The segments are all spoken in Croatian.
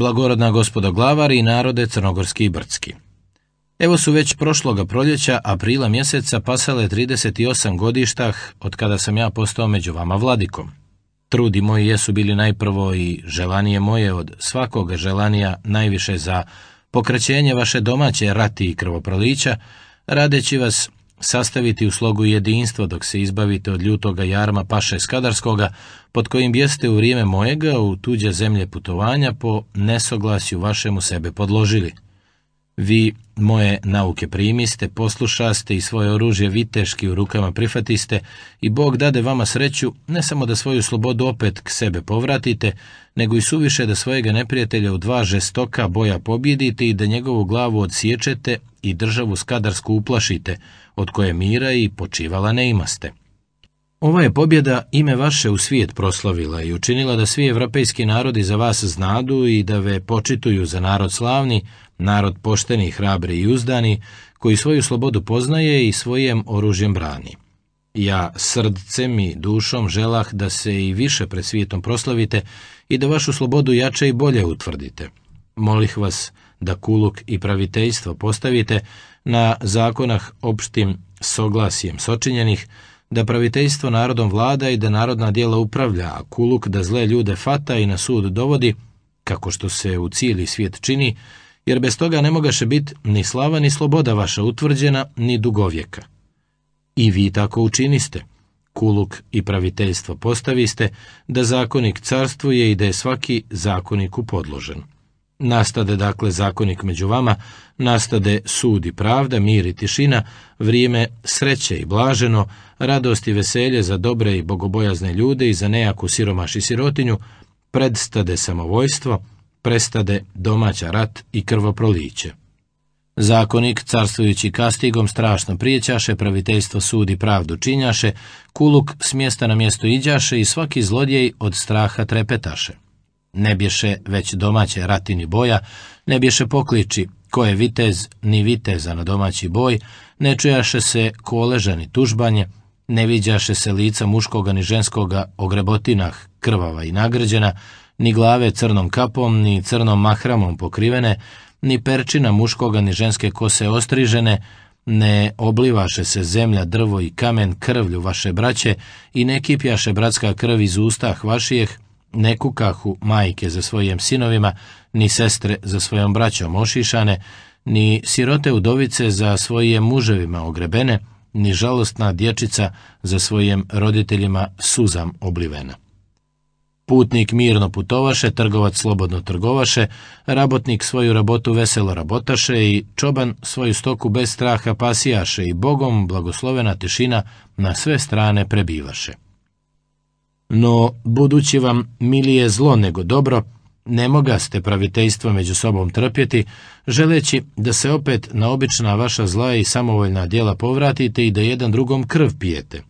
blagorodna gospodo glavari i narode crnogorski i brdski. Evo su već prošloga proljeća, aprila mjeseca, pasale 38 godištah od kada sam ja postao među vama vladikom. Trudi moji jesu bili najprvo i želanije moje od svakoga želanija najviše za pokraćenje vaše domaće rati i krvoprolića, radeći vas sastaviti u slogu jedinstva dok se izbavite od ljutoga jarma paše Skadarskoga, pod kojim jeste u vrijeme mojega u tuđe zemlje putovanja po nesoglasju vašemu sebe podložili. Vi moje nauke primiste, poslušaste i svoje oružje viteški u rukama prifatiste i Bog dade vama sreću ne samo da svoju slobodu opet k sebe povratite, nego i suviše da svojega neprijatelja u dva žestoka boja pobjedite i da njegovu glavu odsječete i državu skadarsku uplašite, od koje mira i počivala ne imaste. Ova je pobjeda ime vaše u svijet proslavila i učinila da svi evropejski narodi za vas znadu i da ve počituju za narod slavni, narod pošteni, hrabri i uzdani, koji svoju slobodu poznaje i svojem oružjem brani. Ja srdcem i dušom želah da se i više pred svijetom proslavite i da vašu slobodu jače i bolje utvrdite. Molih vas da kuluk i pravitejstvo postavite na zakonah opštim soglasijem sočinjenih, da pravitejstvo narodom vlada i da narodna dijela upravlja, a kuluk da zle ljude fata i na sud dovodi, kako što se u cijeli svijet čini, jer bez toga ne mogaše biti ni slava ni sloboda vaša utvrđena, ni dugovjeka. I vi tako učiniste. Kuluk i praviteljstvo postaviste, da zakonik je i da je svaki zakoniku podložen. Nastade dakle zakonik među vama, nastade sud i pravda, mir i tišina, vrijeme sreće i blaženo, radost i veselje za dobre i bogobojazne ljude i za nejaku siromaš i sirotinju, predstade samovojstvo, prestade domaća rat i krvoproliće. Zakonik, carstvujući kastigom, strašno prijećaše, praviteljstvo sudi pravdu činjaše, kuluk s mjesta na mjesto iđaše i svaki zlodjej od straha trepetaše. Ne bješe već domaće ratini boja, ne bješe pokliči, ko je vitez ni viteza na domaći boj, ne čujaše se koleža ni tužbanje, ne viđaše se lica muškoga ni ženskoga o krvava i nagrđena, ni glave crnom kapom, ni crnom mahramom pokrivene, ni perčina muškoga, ni ženske kose ostrižene, ne oblivaše se zemlja, drvo i kamen krvlju vaše braće i ne kipjaše bratska krv iz ustah vašijeh, ne kukahu majke za svojim sinovima, ni sestre za svojom braćom ošišane, ni sirote udovice za svojim muževima ogrebene, ni žalostna dječica za svojim roditeljima suzam oblivena. Putnik mirno putovaše, trgovac slobodno trgovaše, rabotnik svoju rabotu veselo rabotaše i čoban svoju stoku bez straha pasijaše i bogom blagoslovena tišina na sve strane prebivaše. No, budući vam milije zlo nego dobro, ne moga ste pravitejstvo među sobom trpjeti, želeći da se opet na obična vaša zla i samovoljna djela povratite i da jedan drugom krv pijete.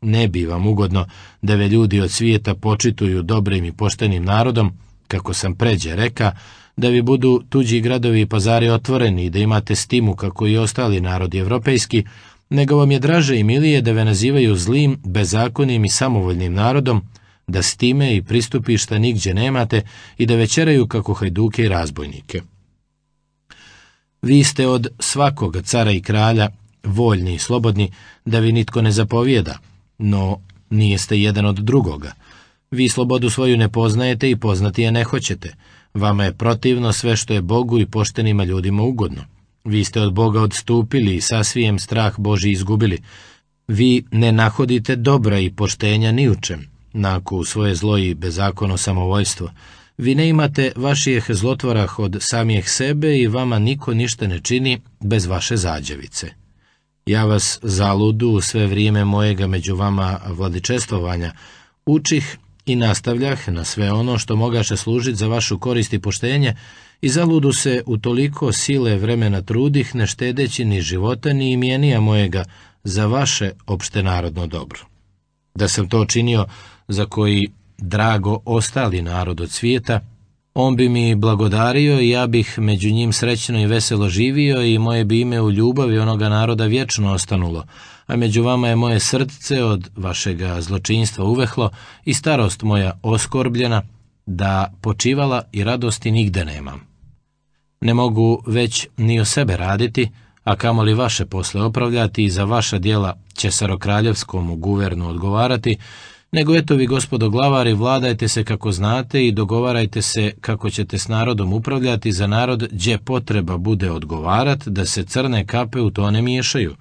Ne bi vam ugodno da ve ljudi od svijeta počituju dobrim i poštenim narodom, kako sam pređe reka, da vi budu tuđi gradovi i pazari otvoreni i da imate stimu kako i ostali narodi evropejski, nego vam je draže i milije da ve nazivaju zlim, bezakonim i samovoljnim narodom, da stime i pristupišta nigdje nemate i da večeraju kako hajduke i razbojnike. Vi ste od svakog cara i kralja voljni i slobodni, da vi nitko ne zapovijeda, no nijeste jedan od drugoga. Vi slobodu svoju ne poznajete i poznati je ne hoćete. Vama je protivno sve što je Bogu i poštenima ljudima ugodno. Vi ste od Boga odstupili i sasvijem strah Boži izgubili. Vi ne nahodite dobra i poštenja ni u čem, naku svoje zlo i bezakono samovojstvo. Vi ne imate vaših zlotvorah od samih sebe i vama niko ništa ne čini bez vaše zađevice. Ja vas zaludu sve vrijeme mojega među vama vladičestovanja učih i nastavljah na sve ono što mogaše služiti za vašu korist i poštenje i zaludu se u toliko sile vremena trudih ne štedeći ni života ni imjenija mojega za vaše opštenarodno dobro. Da sam to činio za koji drago ostali narod od svijeta, on bi mi blagodario i ja bih među njim srećno i veselo živio i moje bi ime u ljubavi onoga naroda vječno ostanulo, a među vama je moje srce od vašega zločinstva uvehlo i starost moja oskorbljena, da počivala i radosti nigde nemam. Ne mogu već ni o sebe raditi, a kamoli vaše posle opravljati i za vaša dijela će Sarokraljevskomu guvernu odgovarati, nego eto vi gospodo glavari vladajte se kako znate i dogovarajte se kako ćete s narodom upravljati za narod gdje potreba bude odgovarat da se crne kape u to ne miješaju.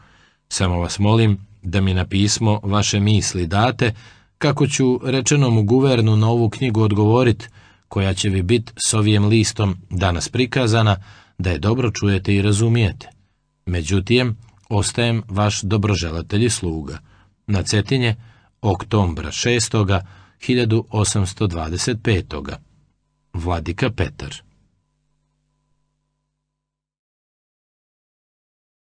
Samo vas molim da mi na pismo vaše misli date kako ću rečenom u guvernu na ovu knjigu odgovorit koja će vi bit s ovijem listom danas prikazana da je dobro čujete i razumijete. Međutim, ostajem vaš dobroželatelj i sluga. Na cetinje, Oktombra 6. 1825. Vladika Petar